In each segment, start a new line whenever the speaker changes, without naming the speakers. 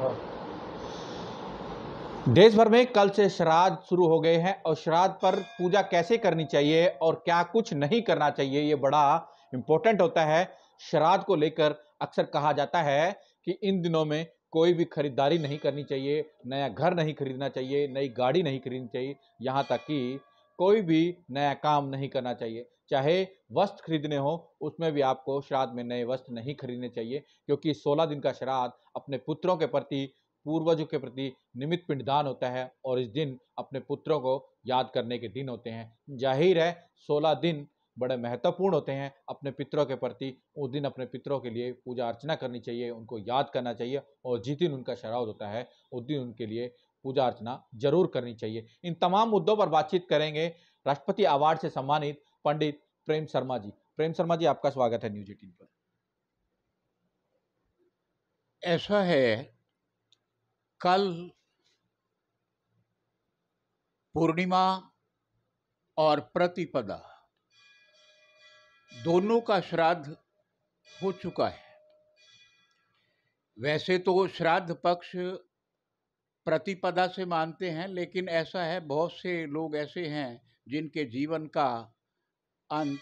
हाँ। देश भर में कल से श्राद्ध शुरू हो गए हैं और श्राद्ध पर पूजा कैसे करनी चाहिए और क्या कुछ नहीं करना चाहिए ये बड़ा इंपॉर्टेंट होता है श्राद्ध को लेकर अक्सर कहा जाता है कि इन दिनों में कोई भी खरीदारी नहीं करनी चाहिए नया घर नहीं खरीदना चाहिए नई गाड़ी नहीं खरीदनी चाहिए यहाँ तक कि कोई भी नया काम नहीं करना चाहिए चाहे वस्त्र खरीदने हो उसमें भी आपको श्राद्ध में नए वस्त्र नहीं खरीदने चाहिए क्योंकि सोलह दिन का श्राद्ध अपने पुत्रों के प्रति पूर्वजों के प्रति निमित्त पिंडदान होता है और इस दिन अपने पुत्रों को याद करने के दिन होते हैं जाहिर है सोलह दिन बड़े महत्वपूर्ण होते हैं अपने पितरों के प्रति उस दिन अपने पितरों के लिए पूजा अर्चना करनी चाहिए उनको याद करना चाहिए और जिस दिन उनका श्राद्ध होता है उस दिन उनके लिए पूजा अर्चना जरूर करनी चाहिए इन तमाम मुद्दों पर बातचीत करेंगे राष्ट्रपति अवार्ड से सम्मानित पंडित प्रेम शर्मा जी प्रेम शर्मा जी आपका स्वागत है न्यूज एटीन पर ऐसा है कल
पूर्णिमा और प्रतिपदा दोनों का श्राद्ध हो चुका है वैसे तो श्राद्ध पक्ष प्रतिपदा से मानते हैं लेकिन ऐसा है बहुत से लोग ऐसे हैं जिनके जीवन का अंत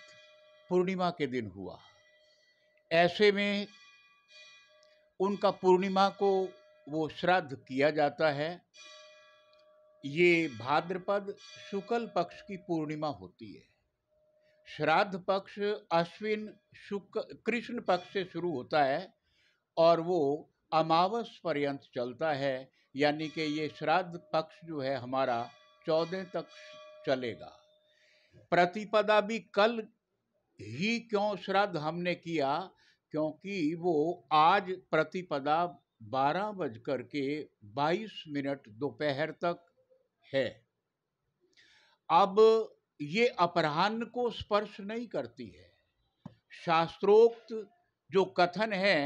पूर्णिमा के दिन हुआ ऐसे में उनका पूर्णिमा को वो श्राद्ध किया जाता है ये भाद्रपद शुक्ल पक्ष की पूर्णिमा होती है श्राद्ध पक्ष अश्विन शुक्ल कृष्ण पक्ष से शुरू होता है और वो अमावस पर्यंत चलता है यानी कि ये श्राद्ध पक्ष जो है हमारा चौदह तक चलेगा प्रतिपदा भी कल ही क्यों श्राद्ध हमने किया क्योंकि वो आज प्रतिपदा बारह बज कर के बाईस मिनट दोपहर तक है अब ये अपराह्न को स्पर्श नहीं करती है शास्त्रोक्त जो कथन है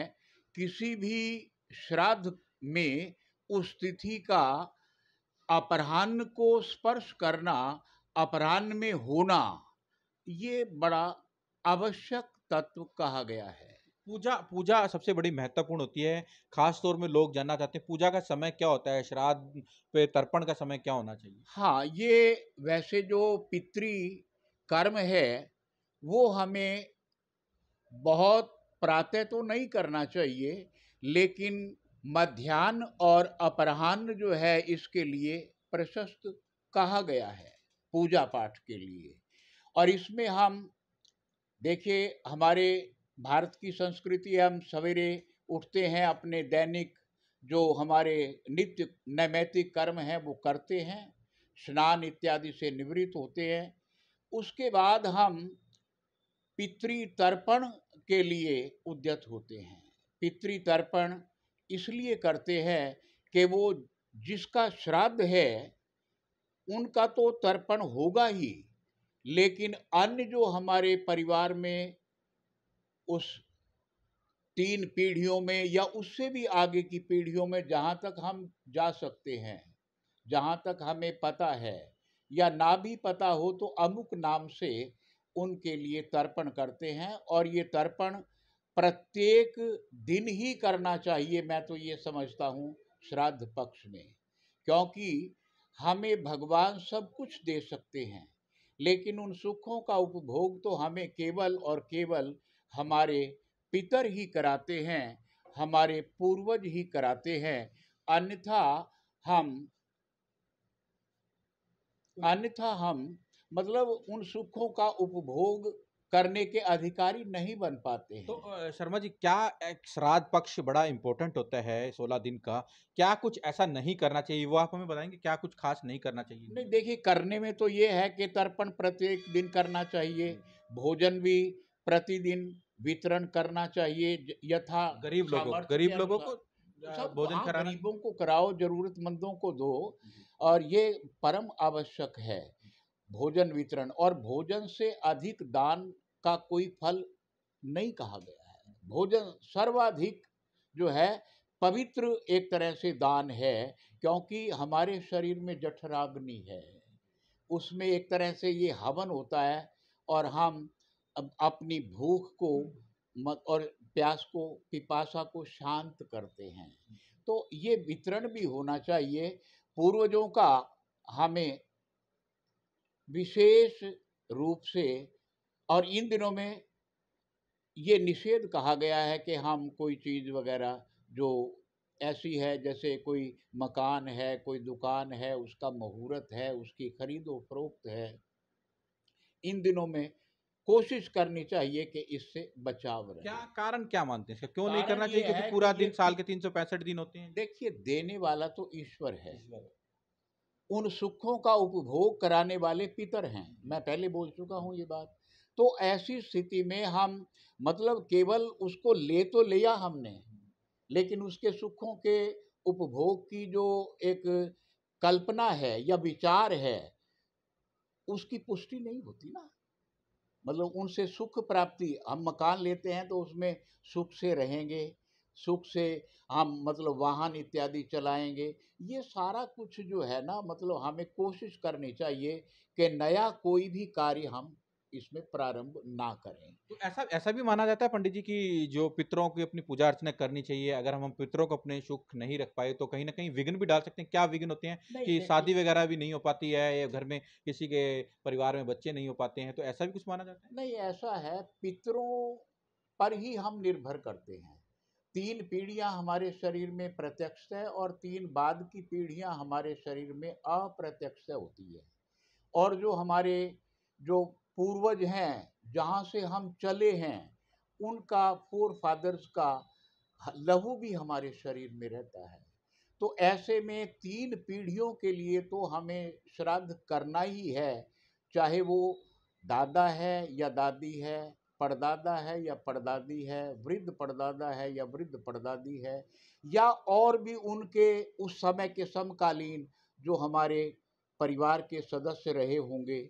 किसी भी श्राद्ध में उस तिथि का अपराह्न को स्पर्श
करना अपराह्न में होना ये बड़ा आवश्यक तत्व कहा गया है पूजा पूजा सबसे बड़ी महत्वपूर्ण होती है खास तौर में लोग जानना चाहते हैं पूजा का समय क्या होता है श्राद्ध पे तर्पण का समय क्या होना चाहिए हाँ ये
वैसे जो पितृ कर्म है वो हमें बहुत प्रातः तो नहीं करना चाहिए लेकिन मध्यान्ह और अपराह्न जो है इसके लिए प्रशस्त कहा गया है पूजा पाठ के लिए और इसमें हम देखिए हमारे भारत की संस्कृति हम सवेरे उठते हैं अपने दैनिक जो हमारे नित्य नैमितिक कर्म हैं वो करते हैं स्नान इत्यादि से निवृत्त होते हैं उसके बाद हम पितृतर्पण के लिए उद्यत होते हैं पितृतर्पण इसलिए करते हैं कि वो जिसका श्राद्ध है उनका तो तर्पण होगा ही लेकिन अन्य जो हमारे परिवार में उस तीन पीढ़ियों में या उससे भी आगे की पीढ़ियों में जहाँ तक हम जा सकते हैं जहाँ तक हमें पता है या ना भी पता हो तो अमुक नाम से उनके लिए तर्पण करते हैं और ये तर्पण प्रत्येक दिन ही करना चाहिए मैं तो ये समझता हूँ श्राद्ध पक्ष में क्योंकि हमें भगवान सब कुछ दे सकते हैं लेकिन उन सुखों का उपभोग तो हमें केवल और केवल हमारे पितर ही कराते हैं हमारे पूर्वज ही कराते हैं अन्यथा हम
अन्यथा हम मतलब उन सुखों का उपभोग करने के अधिकारी नहीं बन पाते तो, हैं तो शर्मा जी क्या श्राद्ध पक्ष बड़ा इम्पोर्टेंट होता है सोलह दिन का क्या कुछ ऐसा नहीं करना चाहिए वो आप हमें बताएंगे क्या कुछ खास नहीं करना चाहिए नहीं देखिए करने में तो ये है कि तर्पण प्रत्येक दिन करना चाहिए हम्म। भोजन भी
प्रतिदिन वितरण करना चाहिए यथा गरीब लोगों गरीब लोगों को तो भोजन गरीबों को कराओ जरूरतमंदों को दो और ये परम आवश्यक है भोजन वितरण और भोजन से अधिक दान का कोई फल नहीं कहा गया है भोजन सर्वाधिक जो है पवित्र एक तरह से दान है क्योंकि हमारे शरीर में जठराग्नि है उसमें एक तरह से ये हवन होता है और हम अपनी भूख को और प्यास को पिपासा को शांत करते हैं तो ये वितरण भी होना चाहिए पूर्वजों का हमें विशेष रूप से और इन दिनों में ये निषेध कहा गया है कि हम कोई चीज़ वगैरह जो ऐसी है जैसे कोई मकान है कोई दुकान है उसका मुहूर्त है उसकी खरीदो फरोख्त है इन दिनों में कोशिश करनी चाहिए कि
इससे बचाव रहे क्या कारण क्या मानते हैं क्यों नहीं करना चाहिए क्योंकि पूरा दिन साल के तीन सौ पैंसठ दिन होते हैं देखिए देने वाला तो ईश्वर है उन सुखों का उपभोग
कराने वाले पितर हैं मैं पहले बोल चुका हूँ ये बात तो ऐसी स्थिति में हम मतलब केवल उसको ले तो लिया हमने लेकिन उसके सुखों के उपभोग की जो एक कल्पना है या विचार है उसकी पुष्टि नहीं होती ना मतलब उनसे सुख प्राप्ति हम मकान लेते हैं तो उसमें सुख से रहेंगे सुख से हम मतलब वाहन इत्यादि चलाएंगे ये सारा कुछ जो है ना मतलब हमें कोशिश करनी चाहिए कि नया कोई भी कार्य हम इसमें प्रारंभ ना करें
तो ऐसा ऐसा भी माना जाता है पंडित जी की जो पितरों की अपनी पूजा अर्चना करनी चाहिए अगर हम पितरों को अपने सुख नहीं रख पाए तो कहीं ना कहीं विघ्न भी डाल सकते हैं क्या विघ्न होते हैं कि शादी वगैरह भी नहीं हो पाती है या घर में किसी के परिवार में बच्चे नहीं हो पाते हैं तो ऐसा भी कुछ माना जाता
है नहीं ऐसा है पितरों पर ही हम निर्भर करते हैं तीन पीढ़ियां हमारे शरीर में प्रत्यक्ष है और तीन बाद की पीढ़ियां हमारे शरीर में अप्रत्यक्ष होती है और जो हमारे जो पूर्वज हैं जहाँ से हम चले हैं उनका फोर फादर्स का लहू भी हमारे शरीर में रहता है तो ऐसे में तीन पीढ़ियों के लिए तो हमें श्राद्ध करना ही है चाहे वो दादा है या दादी है परदादा है या परदादी है वृद्ध परदादा है या वृद्ध परदादी है या और भी उनके उस समय के समकालीन जो हमारे परिवार के सदस्य रहे होंगे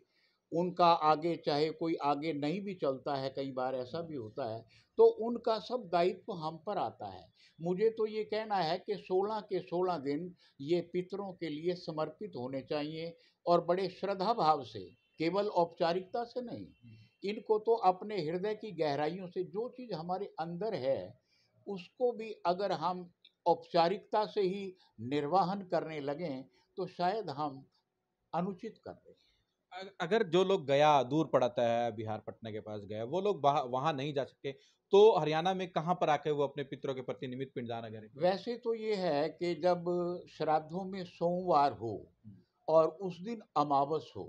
उनका आगे चाहे कोई आगे नहीं भी चलता है कई बार ऐसा भी होता है तो उनका सब दायित्व हम पर आता है मुझे तो ये कहना है कि 16 के 16 दिन ये पितरों के लिए समर्पित होने चाहिए और बड़े श्रद्धा भाव से केवल औपचारिकता से नहीं इनको तो अपने हृदय की गहराइयों से जो चीज़ हमारे अंदर है उसको भी अगर हम औपचारिकता से ही निर्वाहन करने लगें तो शायद हम अनुचित कर रहे हैं
अगर जो लोग गया दूर पड़ता है बिहार पटना के पास गया वो लोग वहां नहीं जा सकते तो हरियाणा में कहाँ पर आके वो अपने पितरों के प्रति निमित्त पिंडदान करें
वैसे तो ये है कि जब श्राद्धों में सोमवार हो और उस दिन अमावस हो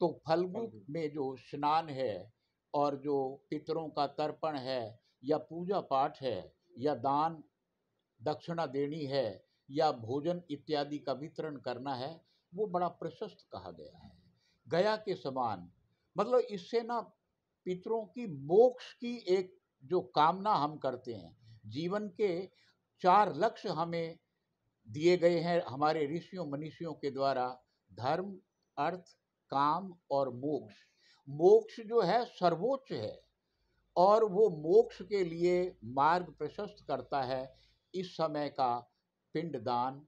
तो फलगु में जो स्नान है और जो पितरों का तर्पण है या पूजा पाठ है या दान दक्षिणा देनी है या भोजन इत्यादि का वितरण करना है वो बड़ा प्रशस्त कहा गया है गया के समान मतलब इससे ना पितरों की मोक्ष की एक जो कामना हम करते हैं जीवन के चार लक्ष्य हमें दिए गए हैं हमारे ऋषियों मनीषियों के द्वारा धर्म अर्थ काम और मोक्ष मोक्ष जो है सर्वोच्च है और वो मोक्ष के लिए मार्ग प्रशस्त करता है इस समय का पिंडदान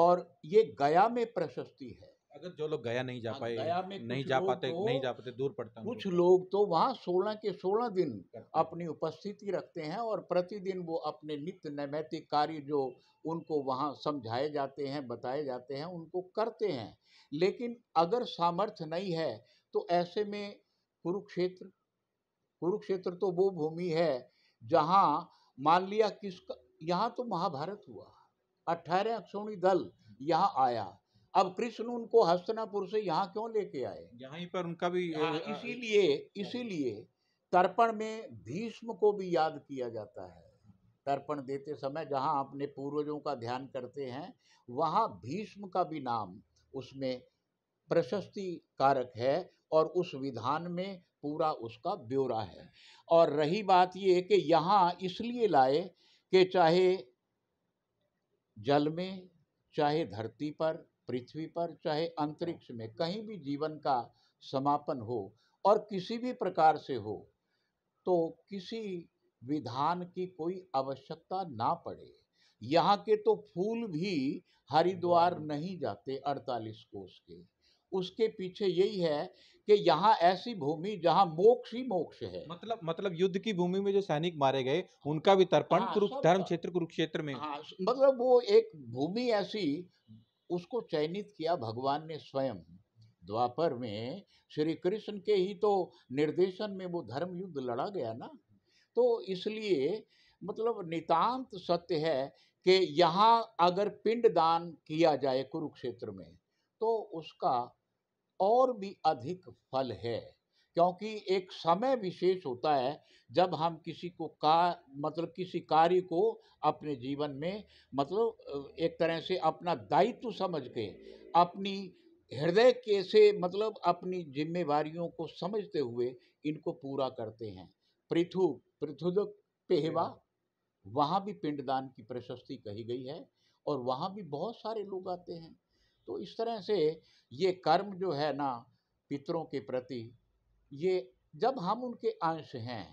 और ये गया में प्रशस्ति है
अगर जो लोग गया नहीं जा हाँ, पाए नहीं जा पाते तो, नहीं जा पाते दूर पड़ता कुछ
लोग तो वहाँ सोलह के सोलह दिन अपनी उपस्थिति रखते हैं और प्रतिदिन वो अपने नित्य नैमैतिक कार्य जो उनको वहाँ समझाए जाते हैं बताए जाते हैं उनको करते हैं लेकिन अगर सामर्थ्य नहीं है तो ऐसे में कुरुक्षेत्र कुरुक्षेत्र तो वो भूमि है जहाँ मान लिया किस यहाँ तो महाभारत हुआ अठारह अक्षोणी दल यहाँ आया अब कृष्ण उनको हस्तनापुर से यहाँ क्यों लेके आए यहीं पर उनका भी इसीलिए हाँ। इसीलिए तर्पण में भीष्म को भी याद किया जाता है तर्पण देते समय जहाँ अपने पूर्वजों का ध्यान करते हैं वहाँ भीष्म का भी नाम उसमें प्रशस्ति कारक है और उस विधान में पूरा उसका ब्यौरा है और रही बात ये कि यहाँ इसलिए लाए कि चाहे जल में चाहे धरती पर पृथ्वी पर चाहे अंतरिक्ष में कहीं भी जीवन का समापन हो और किसी भी प्रकार से हो तो किसी विधान की कोई आवश्यकता ना पड़े यहाँ के तो फूल भी हरिद्वार हम्म। नहीं जाते अड़तालीस कोस के उसके
पीछे यही है कि यहाँ ऐसी भूमि जहाँ मोक्ष ही मोक्ष है मतलब मतलब युद्ध की भूमि में जो सैनिक मारे गए उनका भी तर्पण हाँ, धर्म क्षेत्र कुरुक्षेत्र में हाँ, मतलब वो एक भूमि ऐसी उसको चयनित किया भगवान ने स्वयं
द्वापर में श्री कृष्ण के ही तो निर्देशन में वो धर्म युद्ध लड़ा गया ना तो इसलिए मतलब नितांत सत्य है कि यहाँ अगर पिंड दान किया जाए कुरुक्षेत्र में तो उसका और भी अधिक फल है क्योंकि एक समय विशेष होता है जब हम किसी को का मतलब किसी कार्य को अपने जीवन में मतलब एक तरह से अपना दायित्व समझ के अपनी हृदय के से मतलब अपनी जिम्मेवारियों को समझते हुए इनको पूरा करते हैं पृथु पृथुद पेहवा वहाँ भी पिंडदान की प्रशस्ति कही गई है और वहाँ भी बहुत सारे लोग आते हैं तो इस तरह से ये कर्म जो है ना पितरों के प्रति ये जब हम उनके अंश हैं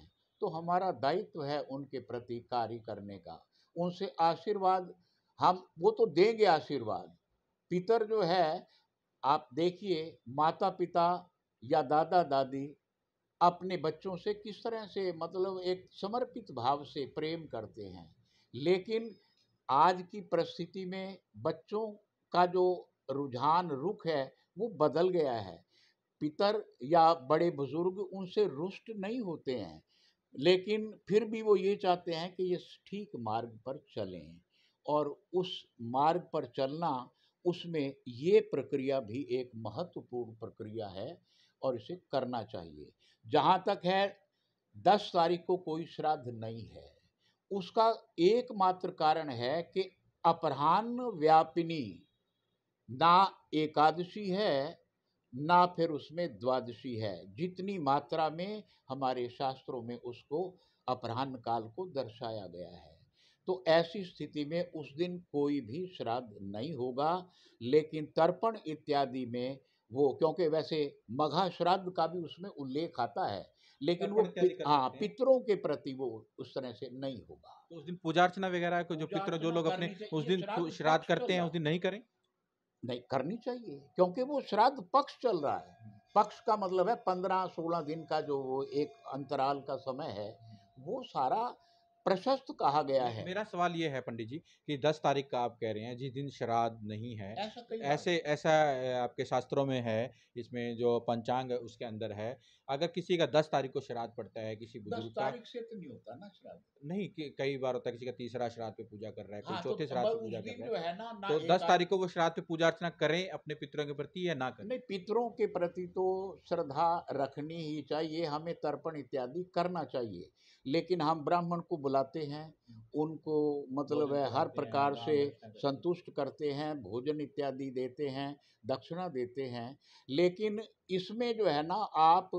तो हमारा दायित्व है उनके प्रति कार्य करने का उनसे आशीर्वाद हम वो तो देंगे आशीर्वाद पितर जो है आप देखिए माता पिता या दादा दादी अपने बच्चों से किस तरह से मतलब एक समर्पित भाव से प्रेम करते हैं लेकिन आज की परिस्थिति में बच्चों का जो रुझान रुख है वो बदल गया है पितर या बड़े बुजुर्ग उनसे रुष्ट नहीं होते हैं लेकिन फिर भी वो ये चाहते हैं कि ये ठीक मार्ग पर चलें और उस मार्ग पर चलना उसमें ये प्रक्रिया भी एक महत्वपूर्ण प्रक्रिया है और इसे करना चाहिए जहाँ तक है दस तारीख को कोई श्राद्ध नहीं है उसका एकमात्र कारण है कि अपराह्न व्यापिनी ना एकादशी है ना फिर उसमें द्वादशी है जितनी मात्रा में हमारे शास्त्रों में उसको अपराह्न काल को दर्शाया गया है तो ऐसी स्थिति में उस दिन कोई भी श्राद्ध नहीं होगा लेकिन तर्पण इत्यादि में वो क्योंकि वैसे मघा श्राद्ध का भी उसमें उल्लेख आता है लेकिन वो हाँ पितरों के प्रति वो उस तरह से नहीं होगा
तो उस दिन पूजा अर्चना वगैरह जो पितर जो लोग अपने उस दिन श्राद्ध करते हैं उस
दिन नहीं करें नहीं करनी चाहिए क्योंकि वो श्राद्ध पक्ष चल रहा है पक्ष का मतलब है पंद्रह सोलह दिन का जो वो एक अंतराल का समय है वो सारा प्रशस्त कहा गया तो है
मेरा सवाल ये है पंडित जी कि 10 तारीख का आप कह रहे हैं जिस दिन श्राद्ध नहीं है ऐसा ऐसे ऐसा आपके शास्त्रों में है इसमें जो पंचांग है उसके अंदर है अगर किसी का 10 तारीख को श्राद्ध पड़ता है किसी बुजुर्ग का
से तो नहीं होता ना श्राद्ध
नहीं कई बार होता है किसी का तीसरा श्राद्ध पे पूजा कर रहा है कोई हाँ, तो चौथे श्राद्ध पे पूजा कर रहा
है तो दस तारीख
को वो श्राद्ध पे पूजा अर्चना करें अपने पितरों के प्रति या ना करें पितरों के
प्रति तो श्रद्धा रखनी ही चाहिए हमें तर्पण इत्यादि करना चाहिए लेकिन हम ब्राह्मण को बुलाते हैं हम्म। उनको मतलब है हर प्रकार से संतुष्ट करते हैं भोजन इत्यादि देते हैं दक्षिणा देते हैं लेकिन इसमें जो है ना आप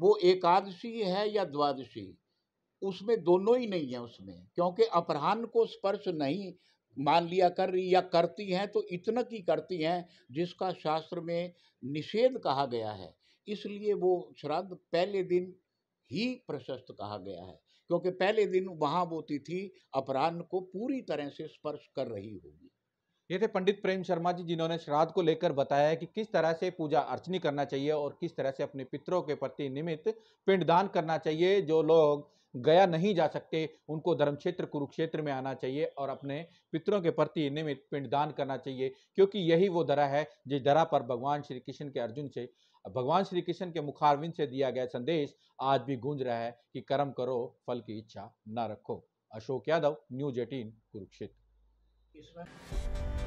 वो एकादशी है या द्वादशी उसमें दोनों ही नहीं है उसमें क्योंकि अपराह्न को स्पर्श नहीं मान लिया कर रही या करती हैं तो इतना की करती हैं जिसका शास्त्र में निषेध कहा गया है इसलिए वो श्राद्ध पहले दिन ही प्रशस्त कहा गया
है क्योंकि पहले दिन वहां वो तिथि अपराह्न को पूरी तरह से स्पर्श कर रही होगी ये थे पंडित प्रेम शर्मा जी जिन्होंने श्राद्ध को लेकर बताया है कि किस तरह से पूजा अर्चनी करना चाहिए और किस तरह से अपने पितरों के प्रति निमित्त पिंडदान करना चाहिए जो लोग गया नहीं जा सकते उनको धर्म क्षेत्र कुरुक्षेत्र में आना चाहिए और अपने पितरों के प्रति निमित्त पिंडदान करना चाहिए क्योंकि यही वो धरा है जिस धरा पर भगवान श्री कृष्ण के अर्जुन से भगवान श्री कृष्ण के मुखारविंद से दिया गया संदेश आज भी गूंज रहा है कि कर्म करो फल की इच्छा न रखो अशोक यादव न्यूज एटीन
कुरुक्षेत्र